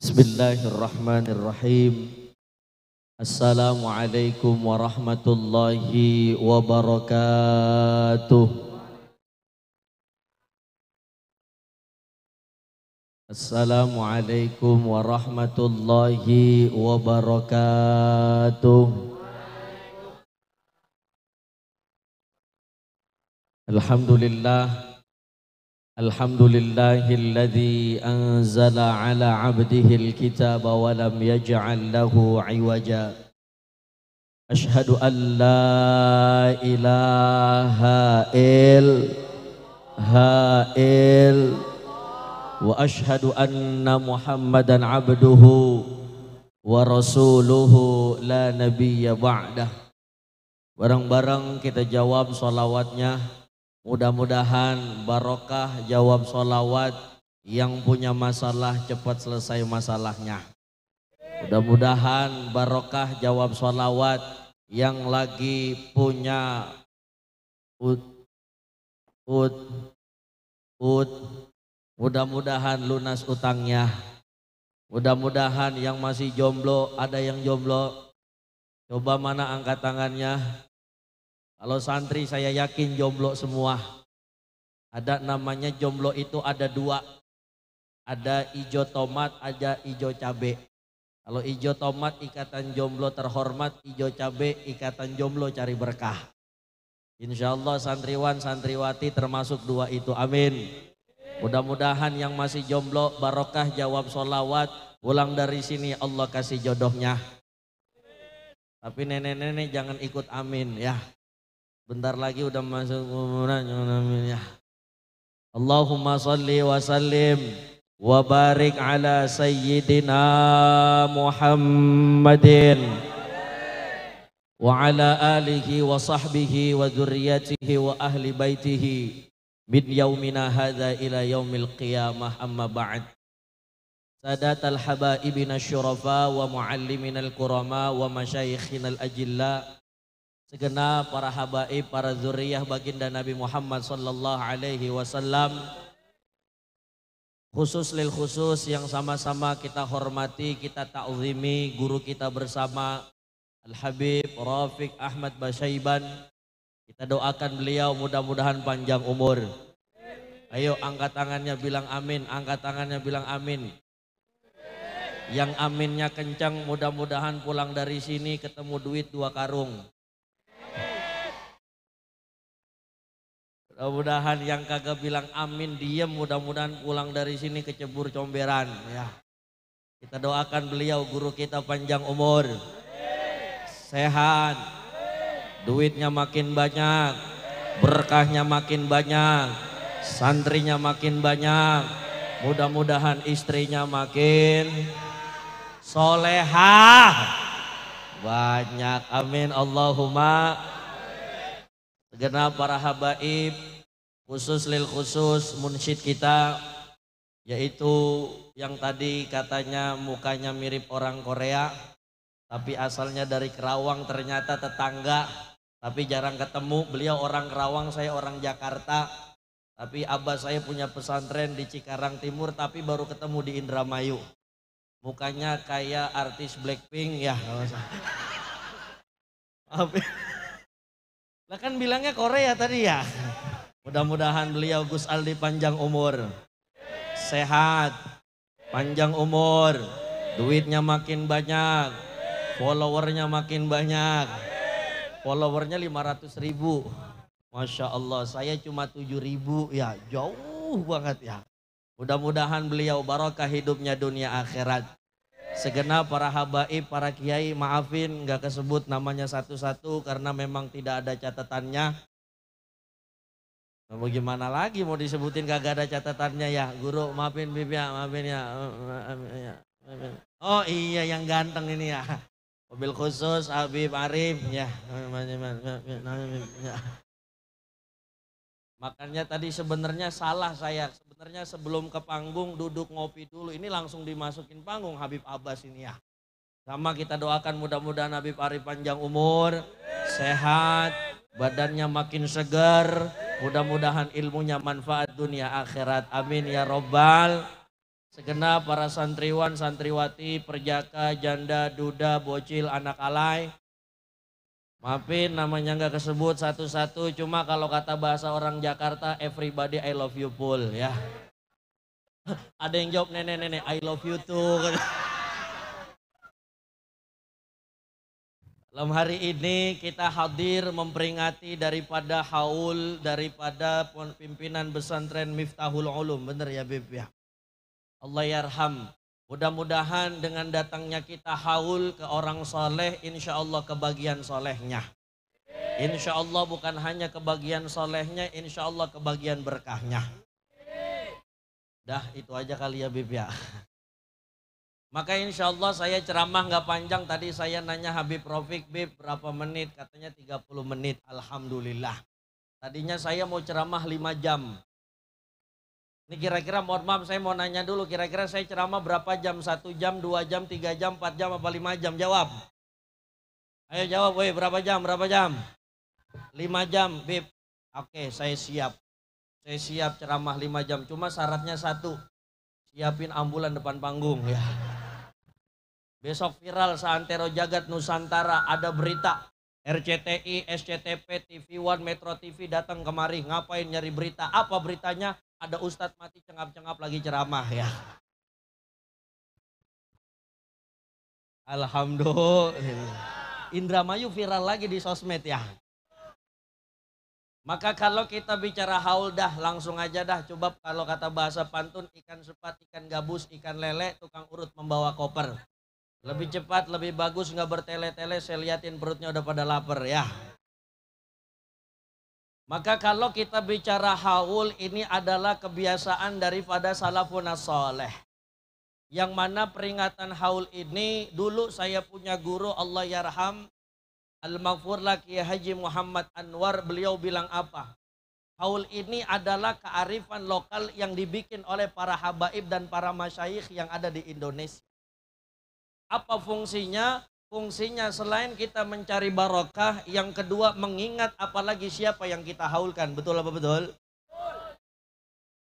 بسم الله الرحمن الرحيم السلام عليكم ورحمة الله وبركاته السلام عليكم ورحمة الله وبركاته الحمد لله الحمد لله الذي أنزل على عبده الكتاب ولم يجعل له عوجا أشهد أن لا إله إلا هائل وأشهد أن محمدا عبده ورسوله لا نبي بعده Barang-barang kita jawab solawatnya Mudah-mudahan barokah jawab sholawat yang punya masalah cepat selesai masalahnya. Mudah-mudahan barokah jawab sholawat yang lagi punya ut ut ut mudah-mudahan lunas utangnya. Mudah-mudahan yang masih jomblo ada yang jomblo. Coba mana angkat tangannya. Kalau santri saya yakin jomblo semua. Ada namanya jomblo itu ada dua. Ada ijo tomat, ada ijo cabe. Kalau ijo tomat ikatan jomblo terhormat, ijo cabe ikatan jomblo cari berkah. Insya Allah santriwan santriwati termasuk dua itu. Amin. Mudah-mudahan yang masih jomblo barokah jawab solawat. Pulang dari sini Allah kasih jodohnya. Tapi nenek-nenek jangan ikut amin ya. Bentar lagi udah masuk kuburan ya. Allahumma salli wa sallim wa barik ala sayyidina Muhammadin wa ala alihi wa sahbihi wa dzurriyyatihi wa ahli baitihi min yaumina hadza ila yaumil qiyamah amma ba'd sadat al habaibina syurafa wa muallimina al kurama wa masyayikhina al ajilla segenap para habaib, para zuriyah baginda Nabi Muhammad sallallahu alaihi wasallam khusus lil khusus yang sama-sama kita hormati, kita ta'zimi guru kita bersama Al Habib Rafiq Ahmad Basyaiban. Kita doakan beliau mudah-mudahan panjang umur. Ayo angkat tangannya bilang amin, angkat tangannya bilang amin. Yang aminnya kencang mudah-mudahan pulang dari sini ketemu duit dua karung. Mudah-mudahan yang kagak bilang amin diem mudah-mudahan pulang dari sini kecebur comberan ya. Kita doakan beliau guru kita panjang umur. Sehat. Duitnya makin banyak. Berkahnya makin banyak. Santrinya makin banyak. Mudah-mudahan istrinya makin solehah. Banyak amin Allahumma Genap para habaib khusus lil khusus munsyid kita yaitu yang tadi katanya mukanya mirip orang Korea tapi asalnya dari Kerawang ternyata tetangga tapi jarang ketemu beliau orang Kerawang saya orang Jakarta tapi abah saya punya pesantren di Cikarang Timur tapi baru ketemu di Indramayu mukanya kayak artis Blackpink ya lah kan bilangnya Korea tadi ya. Mudah-mudahan beliau Gus Aldi panjang umur. Sehat. Panjang umur. Duitnya makin banyak. Followernya makin banyak. Followernya 500 ribu. Masya Allah saya cuma 7 ribu. Ya jauh banget ya. Mudah-mudahan beliau barokah hidupnya dunia akhirat. Segenap para habaib, para kiai, maafin nggak kesebut namanya satu-satu karena memang tidak ada catatannya. Mau gimana lagi mau disebutin kagak ada catatannya ya, guru maafin bibi ya, maafin ya. Oh iya yang ganteng ini ya. Mobil khusus Habib Arif ya. Makanya tadi sebenarnya salah saya. Sebenarnya sebelum ke panggung duduk ngopi dulu. Ini langsung dimasukin panggung Habib Abbas ini ya. Sama kita doakan mudah-mudahan Habib Ari panjang umur, sehat, badannya makin segar. Mudah-mudahan ilmunya manfaat dunia akhirat. Amin ya robbal. Segenap para santriwan, santriwati, perjaka, janda, duda, bocil, anak alai Maafin namanya nggak kesebut satu-satu, cuma kalau kata bahasa orang Jakarta, everybody I love you full ya. Ada yang jawab nenek-nenek, I love you too. Dalam hari ini kita hadir memperingati daripada haul daripada pimpinan pesantren Miftahul Ulum, bener ya Bib ya. Allah yarham Mudah-mudahan dengan datangnya kita haul ke orang soleh, insya Allah kebagian solehnya. Insya Allah bukan hanya kebagian solehnya, insya Allah kebagian berkahnya. Dah itu aja kali ya Bib ya. Maka insya Allah saya ceramah nggak panjang. Tadi saya nanya Habib profik Bib berapa menit? Katanya 30 menit. Alhamdulillah. Tadinya saya mau ceramah 5 jam. Ini kira-kira mohon maaf saya mau nanya dulu kira-kira saya ceramah berapa jam? Satu jam, dua jam, tiga jam, empat jam, apa lima jam? Jawab. Ayo jawab, woi berapa jam? Berapa jam? Lima jam, Bib. Oke, saya siap. Saya siap ceramah lima jam. Cuma syaratnya satu, siapin ambulan depan panggung ya. Besok viral seantero jagat Nusantara ada berita RCTI, SCTP, TV One, Metro TV datang kemari ngapain nyari berita? Apa beritanya? ada ustadz mati cengap-cengap lagi ceramah ya. Alhamdulillah. Indra Mayu viral lagi di sosmed ya. Maka kalau kita bicara haul dah langsung aja dah coba kalau kata bahasa pantun ikan sepat, ikan gabus, ikan lele, tukang urut membawa koper. Lebih cepat, lebih bagus, nggak bertele-tele, saya liatin perutnya udah pada lapar ya. Maka kalau kita bicara haul ini adalah kebiasaan daripada salafun soleh. Yang mana peringatan haul ini dulu saya punya guru Allah Yarham Al-Maghfur Laki Haji Muhammad Anwar beliau bilang apa? Haul ini adalah kearifan lokal yang dibikin oleh para habaib dan para masyayikh yang ada di Indonesia. Apa fungsinya? Fungsinya selain kita mencari barokah, yang kedua mengingat apalagi siapa yang kita haulkan. Betul apa betul?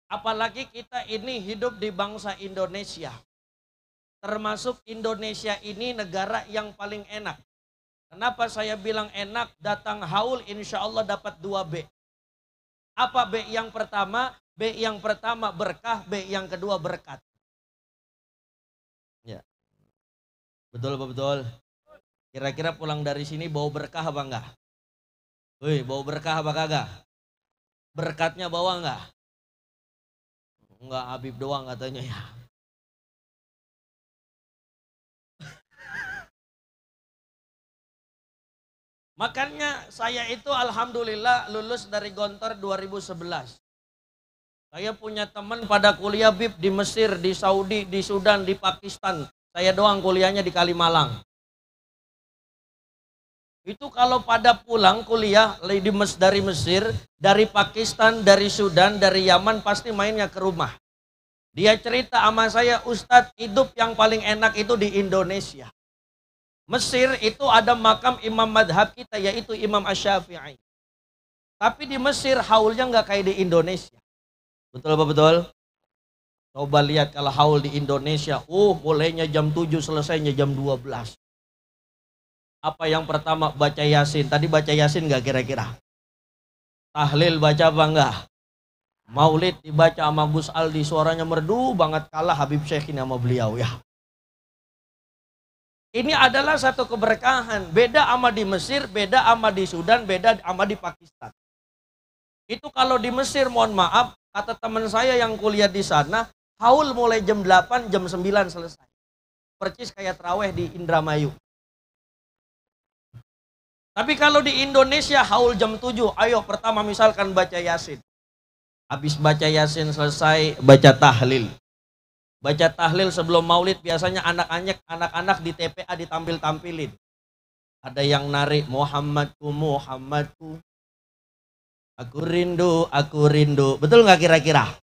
Apalagi kita ini hidup di bangsa Indonesia. Termasuk Indonesia ini negara yang paling enak. Kenapa saya bilang enak? Datang haul insya Allah dapat 2B. Apa B yang pertama? B yang pertama berkah, B yang kedua berkat. Ya. Betul apa betul? Kira-kira pulang dari sini bawa berkah apa enggak? Woi, bawa berkah apa kagak? Berkatnya bawa enggak? Enggak, Habib doang katanya ya. Makanya saya itu alhamdulillah lulus dari Gontor 2011. Saya punya teman pada kuliah BIP di Mesir, di Saudi, di Sudan, di Pakistan. Saya doang kuliahnya di Kalimalang. Itu kalau pada pulang kuliah lady mes dari Mesir, dari Pakistan, dari Sudan, dari Yaman pasti mainnya ke rumah. Dia cerita sama saya, Ustadz hidup yang paling enak itu di Indonesia. Mesir itu ada makam imam madhab kita yaitu Imam Ash-Syafi'i. Tapi di Mesir haulnya nggak kayak di Indonesia. Betul apa betul? Coba lihat kalau haul di Indonesia, oh bolehnya jam 7 selesainya jam 12. Apa yang pertama baca Yasin? Tadi baca Yasin nggak kira-kira? Tahlil baca bangga Maulid dibaca sama Gus Aldi suaranya merdu banget kalah Habib Syekh ini sama beliau ya. Ini adalah satu keberkahan. Beda sama di Mesir, beda sama di Sudan, beda sama di Pakistan. Itu kalau di Mesir mohon maaf, kata teman saya yang kuliah di sana, haul mulai jam 8, jam 9 selesai. Percis kayak traweh di Indramayu. Tapi kalau di Indonesia haul jam 7, ayo pertama misalkan baca Yasin. Habis baca Yasin selesai baca tahlil. Baca tahlil sebelum maulid biasanya anak-anak anak-anak di TPA ditampil-tampilin. Ada yang narik Muhammadku Muhammadku. Aku rindu, aku rindu. Betul nggak kira-kira?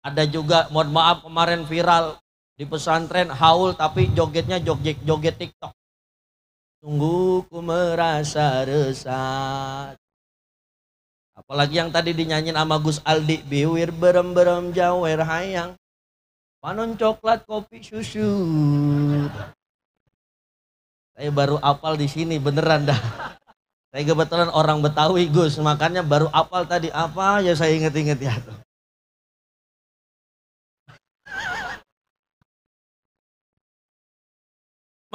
Ada juga mohon maaf kemarin viral di pesantren haul tapi jogetnya joget joget TikTok. Sungguh ku merasa resah. Apalagi yang tadi dinyanyiin sama Gus Aldi. Biwir berem-berem jawer hayang. Panon coklat kopi susu. Saya baru apal di sini beneran dah. Saya kebetulan orang Betawi Gus, makanya baru apal tadi apa ya saya inget-inget ya tuh.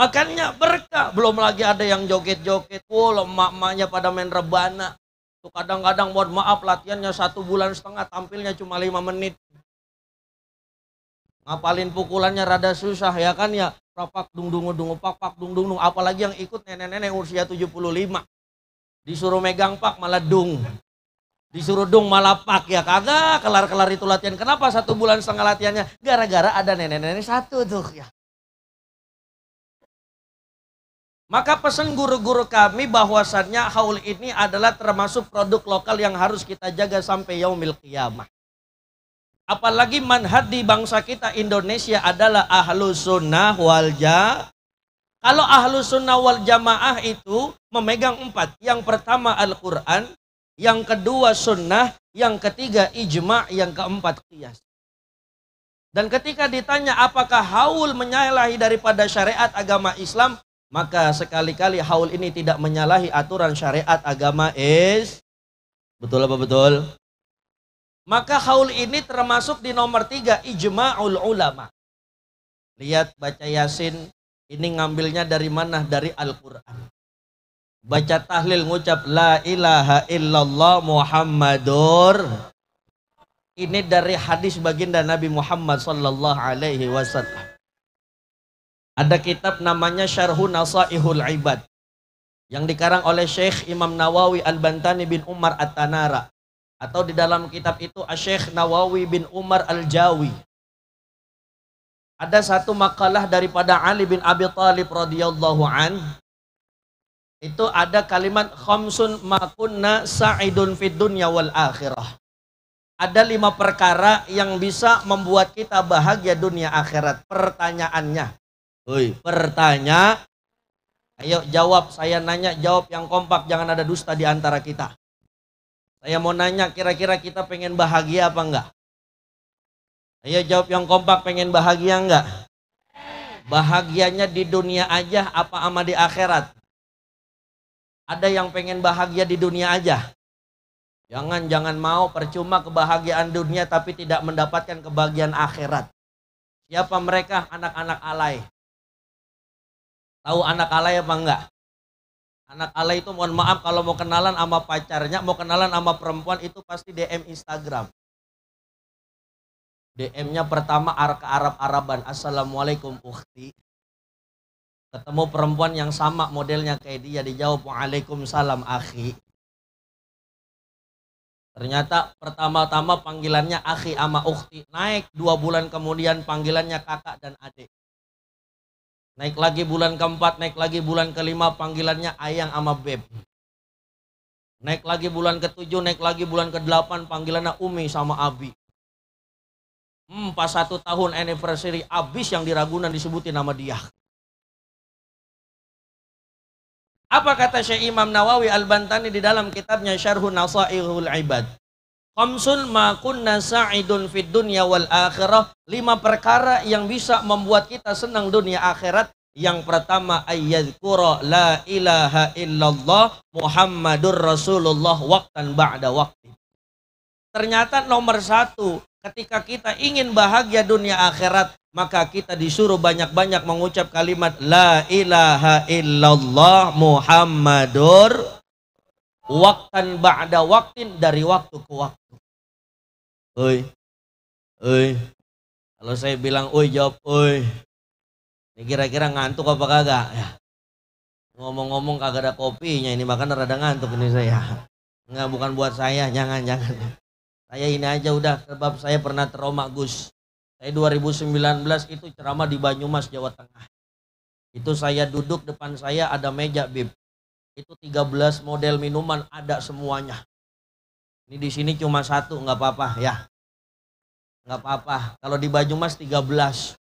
Makanya berkah. Belum lagi ada yang joget-joget. Oh, lemak-maknya pada main rebana. Tuh kadang-kadang mohon maaf latihannya satu bulan setengah, tampilnya cuma lima menit. Ngapalin pukulannya rada susah ya kan ya. Rapak dung dung dung pak pak dung dung dung. Apalagi yang ikut nenek-nenek usia 75. Disuruh megang pak malah dung. Disuruh dung malah pak ya kagak kelar-kelar itu latihan. Kenapa satu bulan setengah latihannya? Gara-gara ada nenek-nenek satu tuh ya. Maka pesan guru-guru kami bahwasannya haul ini adalah termasuk produk lokal yang harus kita jaga sampai yaumil qiyamah. Apalagi manhat di bangsa kita Indonesia adalah ahlu sunnah wal jamaah. Kalau ahlu sunnah wal jamaah itu memegang empat. Yang pertama Al-Quran, yang kedua sunnah, yang ketiga ijma, yang keempat qiyas. Dan ketika ditanya apakah haul menyalahi daripada syariat agama Islam, maka sekali-kali haul ini tidak menyalahi aturan syariat agama is. Betul apa betul? Maka haul ini termasuk di nomor tiga ijma'ul ulama. Lihat baca Yasin, ini ngambilnya dari mana? Dari Al-Quran. Baca tahlil ngucap la ilaha illallah Muhammadur. Ini dari hadis baginda Nabi Muhammad sallallahu alaihi wasallam. Ada kitab namanya Syarhu Nasaihul Ibad yang dikarang oleh Syekh Imam Nawawi Al-Bantani bin Umar At-Tanara atau di dalam kitab itu Syekh Nawawi bin Umar Al-Jawi. Ada satu makalah daripada Ali bin Abi Thalib radhiyallahu an itu ada kalimat khamsun makunna sa'idun fid dunya wal akhirah. Ada lima perkara yang bisa membuat kita bahagia dunia akhirat. Pertanyaannya, Oi, bertanya. Ayo jawab, saya nanya jawab yang kompak, jangan ada dusta di antara kita. Saya mau nanya kira-kira kita pengen bahagia apa enggak? Ayo jawab yang kompak, pengen bahagia enggak? Bahagianya di dunia aja apa ama di akhirat? Ada yang pengen bahagia di dunia aja? Jangan jangan mau percuma kebahagiaan dunia tapi tidak mendapatkan kebahagiaan akhirat. Siapa mereka? Anak-anak alay. Tahu anak alay apa enggak? Anak alay itu mohon maaf kalau mau kenalan sama pacarnya, mau kenalan sama perempuan itu pasti DM Instagram. DM-nya pertama ke Arab-Araban. Assalamualaikum ukhti. Ketemu perempuan yang sama modelnya kayak dia dijawab Waalaikumsalam akhi. Ternyata pertama-tama panggilannya akhi sama ukhti. Naik dua bulan kemudian panggilannya kakak dan adik. Naik lagi bulan keempat, naik lagi bulan kelima, panggilannya ayang sama beb. Naik lagi bulan ketujuh, naik lagi bulan kedelapan, panggilannya umi sama abi. Hmm, pas satu tahun anniversary abis yang di Ragunan disebutin nama dia. Apa kata Syekh Imam Nawawi Al-Bantani di dalam kitabnya Syarhu Nasaihul Ibad? Khamsun ma kunna sa'idun fid dunya wal akhirah. Lima perkara yang bisa membuat kita senang dunia akhirat. Yang pertama ayyadhkura la ilaha illallah Muhammadur Rasulullah waktan ba'da waktu Ternyata nomor satu ketika kita ingin bahagia dunia akhirat maka kita disuruh banyak-banyak mengucap kalimat la ilaha illallah Muhammadur waktan ba'da waktin dari waktu ke waktu. Oi. Oi. Kalau saya bilang oi jawab oi. Ini kira-kira ngantuk apa kagak? Ya. Ngomong-ngomong kagak ada kopinya ini makan rada ngantuk ini saya. Enggak bukan buat saya, jangan jangan. Saya ini aja udah sebab saya pernah trauma Gus. Saya 2019 itu ceramah di Banyumas Jawa Tengah. Itu saya duduk depan saya ada meja bib itu 13 model minuman ada semuanya. Ini di sini cuma satu, nggak apa-apa ya. Nggak apa-apa. Kalau di baju Banyumas 13.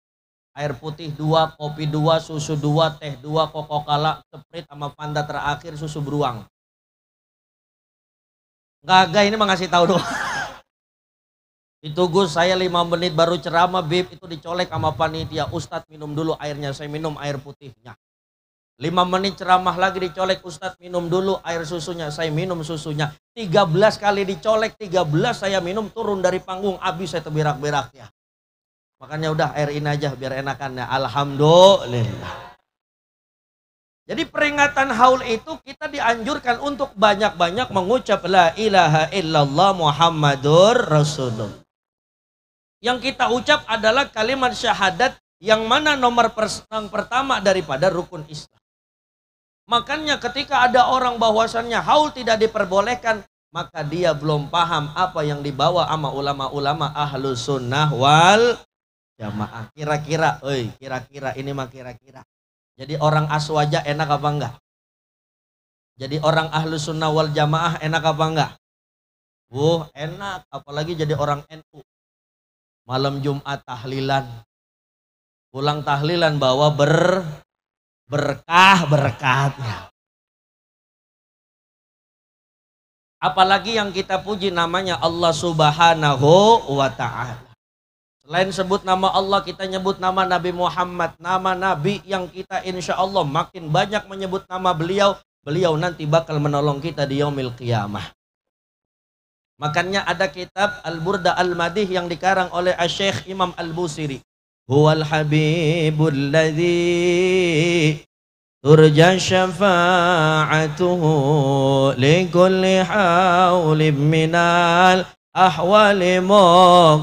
Air putih 2, kopi 2, susu 2, teh 2, kala, seprit sama panda terakhir susu beruang. nggak nggak ini mah ngasih tahu dong. Itu Gus, saya lima menit baru ceramah, Bib. Itu dicolek sama panitia. Ustadz minum dulu airnya, saya minum air putihnya. Lima menit ceramah lagi dicolek Ustadz minum dulu air susunya. Saya minum susunya. 13 kali dicolek, 13 saya minum turun dari panggung. Habis saya terberak-berak ya. Makanya udah air ini aja biar enakan ya. Alhamdulillah. Jadi peringatan haul itu kita dianjurkan untuk banyak-banyak mengucap la ilaha illallah Muhammadur Rasulullah. Yang kita ucap adalah kalimat syahadat yang mana nomor pers yang pertama daripada rukun Islam. Makanya ketika ada orang bahwasannya haul tidak diperbolehkan, maka dia belum paham apa yang dibawa sama ulama-ulama ahlu sunnah wal jamaah. Kira-kira, oi, kira-kira ini mah kira-kira. Jadi orang aswaja enak apa enggak? Jadi orang ahlu sunnah wal jamaah enak apa enggak? Wuh, enak. Apalagi jadi orang NU. Malam Jumat tahlilan. Pulang tahlilan bawa ber berkah-berkatnya. Apalagi yang kita puji namanya Allah Subhanahu wa taala. Selain sebut nama Allah, kita nyebut nama Nabi Muhammad. Nama Nabi yang kita insya Allah makin banyak menyebut nama beliau, beliau nanti bakal menolong kita di yaumil qiyamah. Makanya ada kitab Al-Burda Al-Madih yang dikarang oleh Asyikh Imam Al-Busiri. هو الحبيب الذي ترجى شفاعته لكل حول من الأحوال موك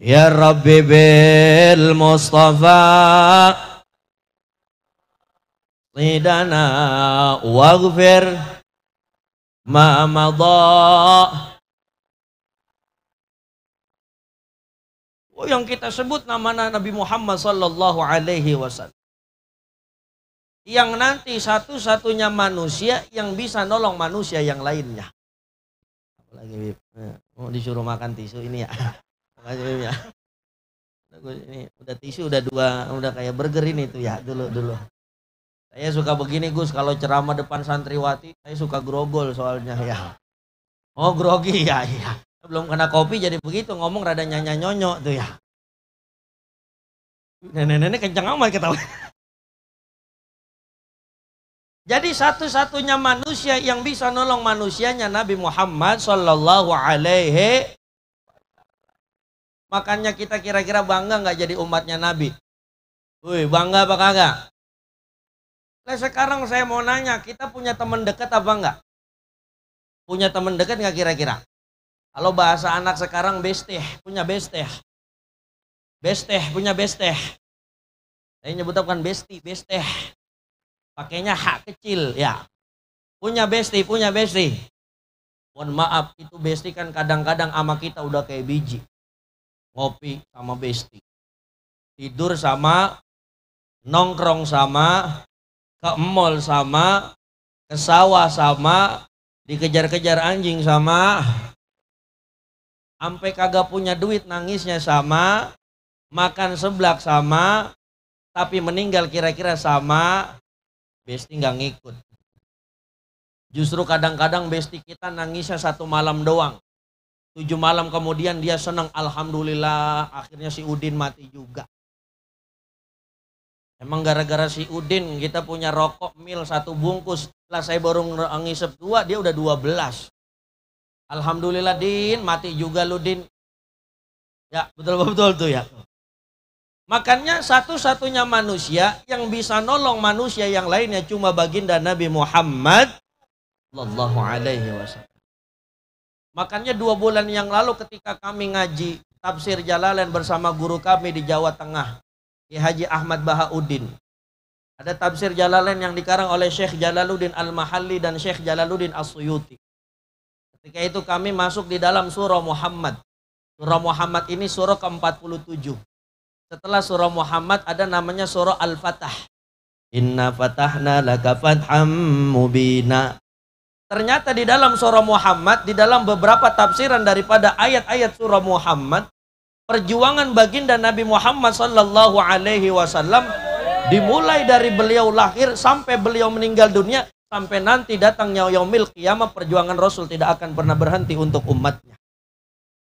يا رب بالمصطفى صيدنا واغفر ما مضى Oh yang kita sebut nama Nabi Muhammad Sallallahu Alaihi Wasallam. Yang nanti satu-satunya manusia yang bisa nolong manusia yang lainnya. Apalagi Bib, eh, mau oh, disuruh makan tisu ini ya. Makasih Bib ya. Ini udah tisu udah dua, udah kayak burger ini tuh ya dulu dulu. Saya suka begini Gus kalau ceramah depan santriwati, saya suka grogol soalnya ya. Oh grogi ya iya belum kena kopi jadi begitu ngomong rada nyanyi nyonyo tuh ya nenek-nenek kencang amat kita jadi satu-satunya manusia yang bisa nolong manusianya Nabi Muhammad Shallallahu Alaihi Makanya kita kira-kira bangga nggak jadi umatnya Nabi. Woi bangga apa kagak? Nah sekarang saya mau nanya, kita punya teman dekat apa enggak? Punya teman dekat nggak kira-kira? Kalau bahasa anak sekarang besteh, punya besteh. Besteh, punya besteh. Saya nyebut bukan besti, besteh. Pakainya hak kecil, ya. Punya besti, punya besti. Mohon maaf, itu besti kan kadang-kadang ama kita udah kayak biji. Ngopi sama besti. Tidur sama, nongkrong sama, ke mall sama, ke sawah sama, dikejar-kejar anjing sama, sampai kagak punya duit nangisnya sama, makan seblak sama, tapi meninggal kira-kira sama, Besti nggak ngikut. Justru kadang-kadang Besti kita nangisnya satu malam doang. Tujuh malam kemudian dia senang, Alhamdulillah akhirnya si Udin mati juga. Emang gara-gara si Udin kita punya rokok mil satu bungkus. Setelah saya baru ngisep dua, dia udah dua belas. Alhamdulillah Din, mati juga lu Din. Ya, betul-betul tuh ya. Makanya satu-satunya manusia yang bisa nolong manusia yang lainnya cuma baginda Nabi Muhammad Sallallahu alaihi wasallam. Makanya dua bulan yang lalu ketika kami ngaji tafsir Jalalain bersama guru kami di Jawa Tengah, Ki Haji Ahmad Bahauddin. Ada tafsir Jalalain yang dikarang oleh Syekh Jalaluddin Al-Mahalli dan Syekh Jalaluddin As-Suyuti. Ketika itu kami masuk di dalam surah Muhammad. Surah Muhammad ini surah ke-47. Setelah surah Muhammad ada namanya surah Al-Fatah. Inna fatahna laka fatham mubina. Ternyata di dalam surah Muhammad, di dalam beberapa tafsiran daripada ayat-ayat surah Muhammad, perjuangan baginda Nabi Muhammad sallallahu alaihi wasallam dimulai dari beliau lahir sampai beliau meninggal dunia sampai nanti datangnya yaumil kiamah perjuangan Rasul tidak akan pernah berhenti untuk umatnya.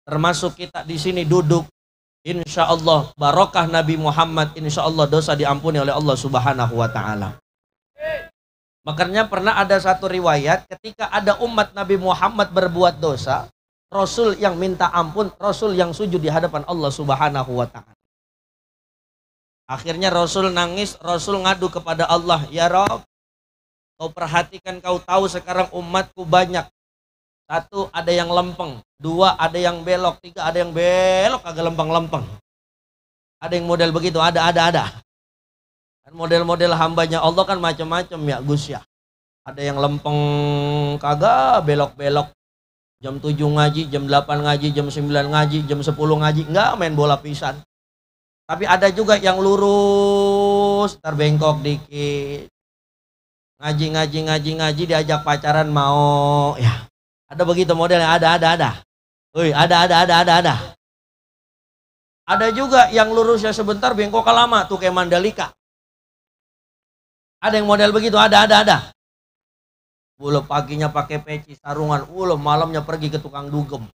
Termasuk kita di sini duduk Insya Allah barokah Nabi Muhammad Insya Allah dosa diampuni oleh Allah subhanahu wa ta'ala Makanya pernah ada satu riwayat Ketika ada umat Nabi Muhammad berbuat dosa Rasul yang minta ampun Rasul yang sujud di hadapan Allah subhanahu wa ta'ala Akhirnya Rasul nangis Rasul ngadu kepada Allah Ya Rob Kau perhatikan, kau tahu sekarang umatku banyak. Satu, ada yang lempeng. Dua, ada yang belok. Tiga, ada yang belok, agak lempeng-lempeng. Ada yang model begitu, ada, ada, ada. Dan model-model hambanya Allah kan macam-macam ya, Gus ya. Ada yang lempeng kagak, belok-belok. Jam 7 ngaji, jam 8 ngaji, jam 9 ngaji, jam 10 ngaji. Enggak main bola pisan. Tapi ada juga yang lurus, terbengkok dikit ngaji ngaji ngaji ngaji diajak pacaran mau ya ada begitu modelnya ada ada ada Wih, ada ada ada ada ada ada juga yang lurusnya sebentar bengkok lama tuh kayak mandalika ada yang model begitu ada ada ada Ulo paginya pakai peci sarungan, ulo malamnya pergi ke tukang dugem.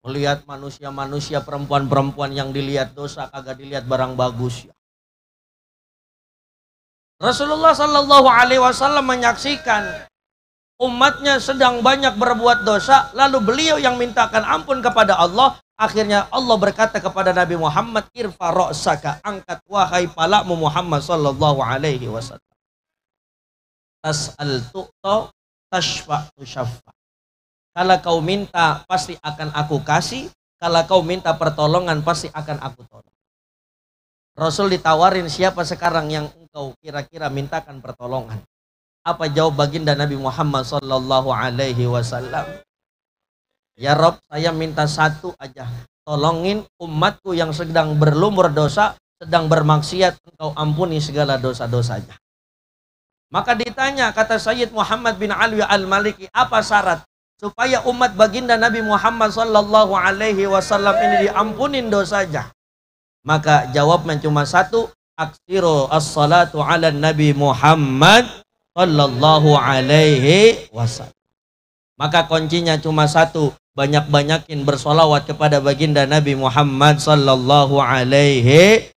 Melihat manusia-manusia perempuan-perempuan yang dilihat dosa kagak dilihat barang bagus ya. Rasulullah Shallallahu Alaihi Wasallam menyaksikan umatnya sedang banyak berbuat dosa, lalu beliau yang mintakan ampun kepada Allah. Akhirnya Allah berkata kepada Nabi Muhammad, Irfa roksaka, angkat wahai palamu Muhammad Shallallahu Alaihi Wasallam. Tas'al tu'to, tashfa tushaffa. Kalau kau minta, pasti akan aku kasih. Kalau kau minta pertolongan, pasti akan aku tolong. Rasul ditawarin siapa sekarang yang engkau kira-kira mintakan pertolongan? Apa jawab baginda Nabi Muhammad sallallahu alaihi wasallam? Ya Rob, saya minta satu aja. Tolongin umatku yang sedang berlumur dosa, sedang bermaksiat, engkau ampuni segala dosa-dosanya. Maka ditanya kata Sayyid Muhammad bin Alwi Al-Maliki, apa syarat supaya umat baginda Nabi Muhammad sallallahu alaihi wasallam ini diampunin dosanya? Maka jawabnya cuma satu, aksiru as-salatu ala Nabi Muhammad sallallahu alaihi wasallam. Maka kuncinya cuma satu, banyak-banyakin bersolawat kepada baginda Nabi Muhammad sallallahu alaihi.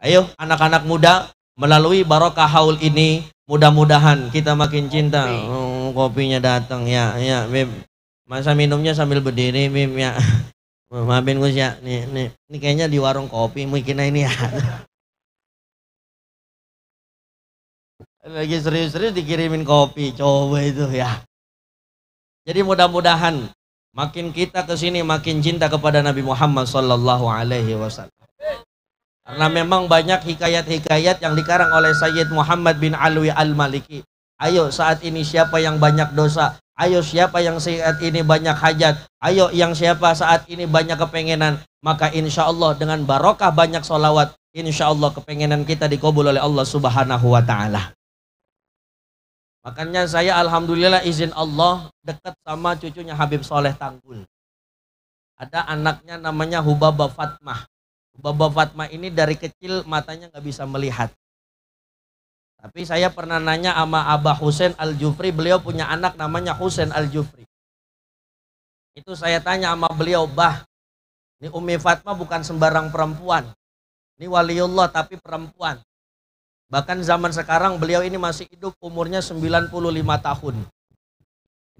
Ayo anak-anak muda melalui barokah haul ini mudah-mudahan kita makin cinta. Oh, kopinya datang ya, ya, Bim. Masa minumnya sambil berdiri, Mim ya. Maafin Gus ya, nih, nih, ini kayaknya di warung kopi mungkin ini ya. lagi serius-serius dikirimin kopi coba itu ya jadi mudah-mudahan makin kita ke sini makin cinta kepada Nabi Muhammad Sallallahu Alaihi Wasallam karena memang banyak hikayat-hikayat yang dikarang oleh Sayyid Muhammad bin Alwi Al-Maliki ayo saat ini siapa yang banyak dosa ayo siapa yang saat ini banyak hajat ayo yang siapa saat ini banyak kepengenan maka insya Allah dengan barokah banyak solawat insya Allah kepengenan kita dikabul oleh Allah subhanahu wa ta'ala Makanya saya alhamdulillah izin Allah dekat sama cucunya Habib Soleh Tanggul. Ada anaknya namanya Hubaba Fatmah. Hubaba Fatmah ini dari kecil matanya nggak bisa melihat. Tapi saya pernah nanya sama Abah Hussein Al-Jufri, beliau punya anak namanya Hussein Al-Jufri. Itu saya tanya sama beliau, Bah, ini Umi Fatma bukan sembarang perempuan. Ini waliullah tapi perempuan. Bahkan zaman sekarang beliau ini masih hidup umurnya 95 tahun.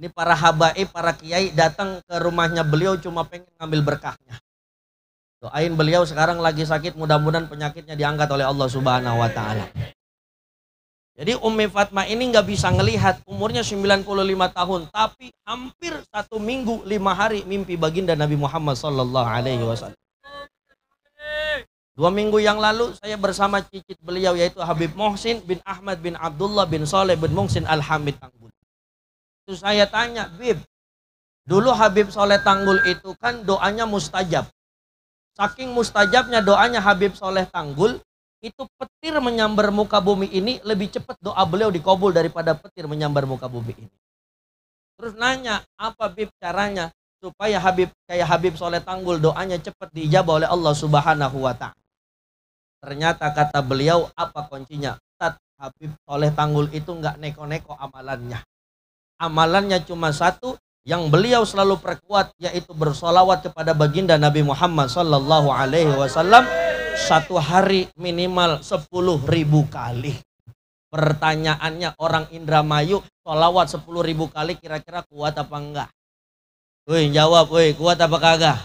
Ini para habaib, para kiai datang ke rumahnya beliau cuma pengen ngambil berkahnya. Doain beliau sekarang lagi sakit, mudah-mudahan penyakitnya diangkat oleh Allah Subhanahu wa taala. Jadi Ummi Fatma ini nggak bisa ngelihat umurnya 95 tahun, tapi hampir satu minggu lima hari mimpi baginda Nabi Muhammad Sallallahu Alaihi Wasallam. Dua minggu yang lalu saya bersama cicit beliau yaitu Habib Mohsin bin Ahmad bin Abdullah bin Soleh bin Mohsin Al-Hamid Tanggul. Terus saya tanya, Bib, dulu Habib Soleh Tanggul itu kan doanya mustajab. Saking mustajabnya doanya Habib Soleh Tanggul, itu petir menyambar muka bumi ini lebih cepat doa beliau dikabul daripada petir menyambar muka bumi ini. Terus nanya, apa Bib caranya supaya Habib kayak Habib Soleh Tanggul doanya cepat dijawab oleh Allah Subhanahu wa taala. Ternyata kata beliau apa kuncinya? Tat Habib Soleh Tanggul itu nggak neko-neko amalannya. Amalannya cuma satu yang beliau selalu perkuat yaitu bersolawat kepada baginda Nabi Muhammad Sallallahu Alaihi Wasallam satu hari minimal sepuluh ribu kali. Pertanyaannya orang Indramayu solawat sepuluh ribu kali kira-kira kuat apa enggak? Woi jawab, woi kuat apa kagak?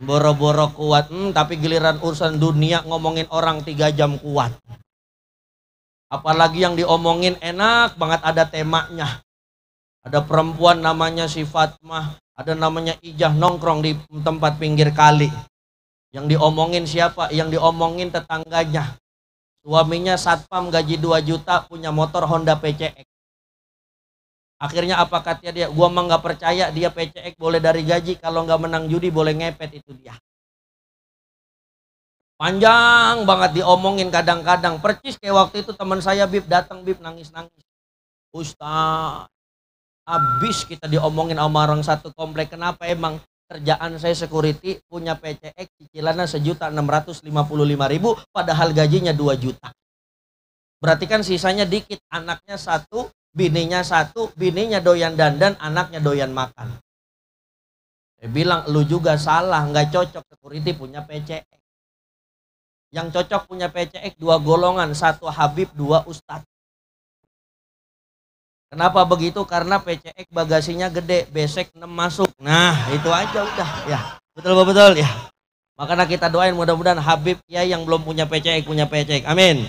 Boro-boro kuat, hmm, tapi giliran urusan dunia ngomongin orang tiga jam kuat. Apalagi yang diomongin enak banget ada temanya. Ada perempuan namanya si Fatmah, ada namanya Ijah nongkrong di tempat pinggir kali. Yang diomongin siapa? Yang diomongin tetangganya. Suaminya satpam gaji 2 juta punya motor Honda PCX. Akhirnya apa katanya dia? Gua emang nggak percaya dia PCX boleh dari gaji kalau nggak menang judi boleh ngepet itu dia. Panjang banget diomongin kadang-kadang. Percis kayak waktu itu teman saya Bib datang Bib nangis-nangis. Ustaz, habis kita diomongin sama orang satu komplek. Kenapa emang kerjaan saya security punya PCX cicilannya sejuta enam ratus lima puluh lima ribu padahal gajinya dua juta. Berarti kan sisanya dikit, anaknya satu bininya satu, bininya doyan dandan, anaknya doyan makan. Dia bilang, lu juga salah, nggak cocok security punya PCX. Yang cocok punya PCX dua golongan, satu Habib, dua Ustadz. Kenapa begitu? Karena PCX bagasinya gede, besek 6 masuk. Nah, itu aja udah ya. Betul betul ya. Makanya kita doain mudah-mudahan Habib ya yang belum punya PCX punya PCX. Amin.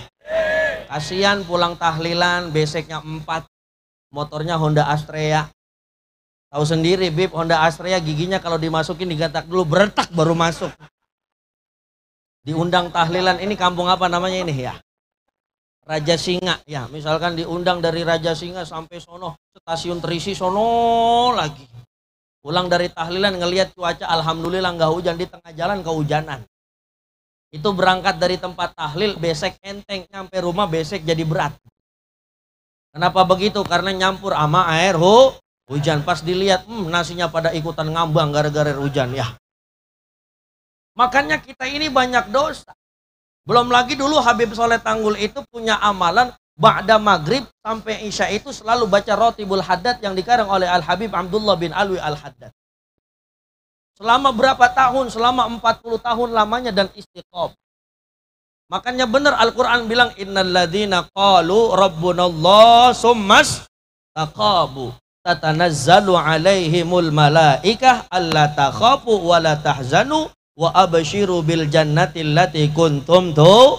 Kasihan pulang tahlilan beseknya 4 motornya Honda Astrea tahu sendiri Bib Honda Astrea giginya kalau dimasukin digatak dulu beretak baru masuk diundang tahlilan ini kampung apa namanya ini ya Raja Singa ya misalkan diundang dari Raja Singa sampai sono stasiun terisi sono lagi pulang dari tahlilan ngelihat cuaca alhamdulillah nggak hujan di tengah jalan kehujanan itu berangkat dari tempat tahlil besek enteng nyampe rumah besek jadi berat Kenapa begitu? Karena nyampur sama air hu, hujan. Pas dilihat, hmm, nasinya pada ikutan ngambang gara-gara hujan ya. Makanya kita ini banyak dosa. Belum lagi dulu Habib Soleh Tanggul itu punya amalan Ba'da maghrib sampai isya itu selalu baca roti bul haddad yang dikarang oleh Al-Habib Abdullah bin Alwi Al-Haddad. Selama berapa tahun? Selama 40 tahun lamanya dan istiqom. Makanya benar Al-Quran bilang ladhina qalu rabbunallah summas taqabu tatanazzalu alaihimul malaikah alla takhafu wa la tahzanu wa abshiru bil jannati lati kuntum tu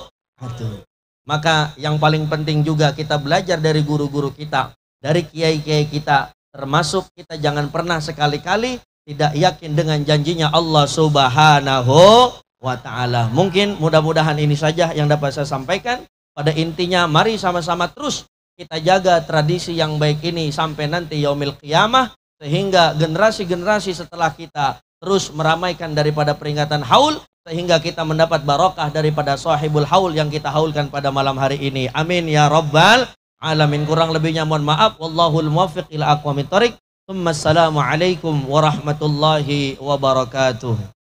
Maka yang paling penting juga kita belajar dari guru-guru kita, dari kiai-kiai kita, termasuk kita jangan pernah sekali-kali tidak yakin dengan janjinya Allah Subhanahu wa taala. Mungkin mudah-mudahan ini saja yang dapat saya sampaikan. Pada intinya mari sama-sama terus kita jaga tradisi yang baik ini sampai nanti yaumil qiyamah sehingga generasi-generasi setelah kita terus meramaikan daripada peringatan haul sehingga kita mendapat barokah daripada sahibul haul yang kita haulkan pada malam hari ini. Amin ya rabbal alamin. Kurang lebihnya mohon maaf. Wallahul muwafiq ila aqwamit tariq. Assalamualaikum warahmatullahi wabarakatuh.